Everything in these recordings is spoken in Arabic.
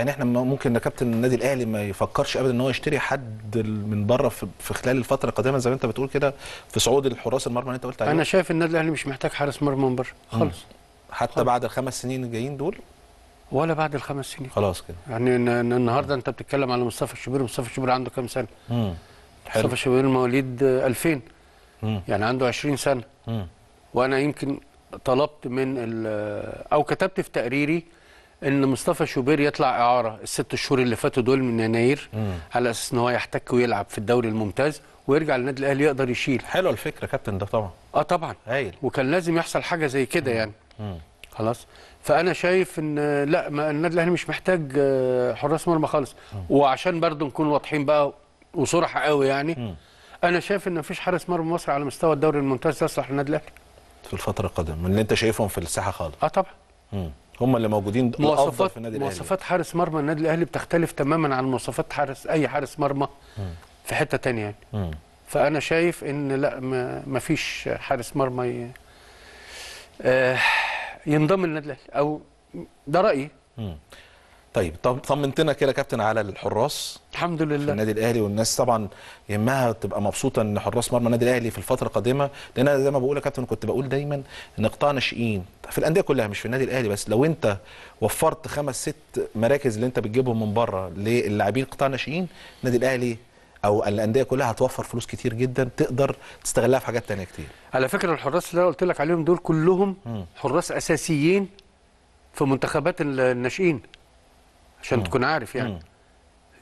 يعني احنا ممكن كابتن النادي الاهلي ما يفكرش ابدا ان هو يشتري حد من بره في خلال الفتره القادمه زي ما انت بتقول كده في صعود الحراس المرمى اللي انت قلت عليه انا شايف النادي الاهلي مش محتاج حارس مرمى من بره خالص حتى خلص. بعد الخمس سنين الجايين دول ولا بعد الخمس سنين خلاص كده يعني النهارده انت بتتكلم على مصطفى الشبير مصطفى الشبير عنده كام سنه امم مصطفى الشبير مواليد 2000 يعني عنده 20 سنه مم. وانا يمكن طلبت من او كتبت في تقريري ان مصطفى شوبير يطلع اعاره الست شهور اللي فاتوا دول من يناير مم. على اساس ان هو يحتك ويلعب في الدوري الممتاز ويرجع للنادي الاهلي يقدر يشيل حلوه الفكره كابتن ده طبعا اه طبعا هايل وكان لازم يحصل حاجه زي كده يعني مم. خلاص فانا شايف ان لا ما النادي الاهلي مش محتاج آه، حراس مرمى خالص مم. وعشان برضو نكون واضحين بقى وصراحه قوي يعني مم. انا شايف ان مفيش حارس مرمى مصري على مستوى الدوري الممتاز يصلح للنادي الاهلي في الفتره القادمه من اللي انت شايفهم في الساحه خالص اه طبعا مم. هم اللي موجودين مواصفات في النادي الاهلي مواصفات حارس مرمى النادي الاهلي بتختلف تماما عن مواصفات حارس اي حارس مرمى في حته ثانيه يعني م. فانا شايف ان لا ما فيش حارس مرمى ي... آه ينضم للنادي الاهلي او ده رايي طيب طمنتنا كده كابتن على الحراس الحمد لله في النادي الاهلي والناس طبعا يمها تبقى مبسوطه ان حراس مرمى النادي الاهلي في الفتره القادمه لان انا زي ما بقول يا كابتن كنت بقول دايما ان قطاع ناشئين في الانديه كلها مش في النادي الاهلي بس لو انت وفرت خمس ست مراكز اللي انت بتجيبهم من بره للاعبين قطاع ناشئين النادي الاهلي او الانديه كلها هتوفر فلوس كتير جدا تقدر تستغلها في حاجات ثانيه كتير على فكره الحراس اللي انا قلت لك عليهم دول كلهم حراس اساسيين في منتخبات الناشئين عشان آه. تكون عارف يعني مم.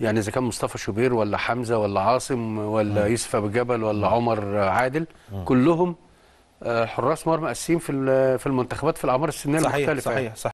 يعني اذا كان مصطفى شوبير ولا حمزه ولا عاصم ولا يوسف ابو جبل ولا عمر عادل كلهم آه، حراس مرمى اساسيين في في المنتخبات في الاعمار السنيه صحيح المختلفه يعني. صحيح صحيح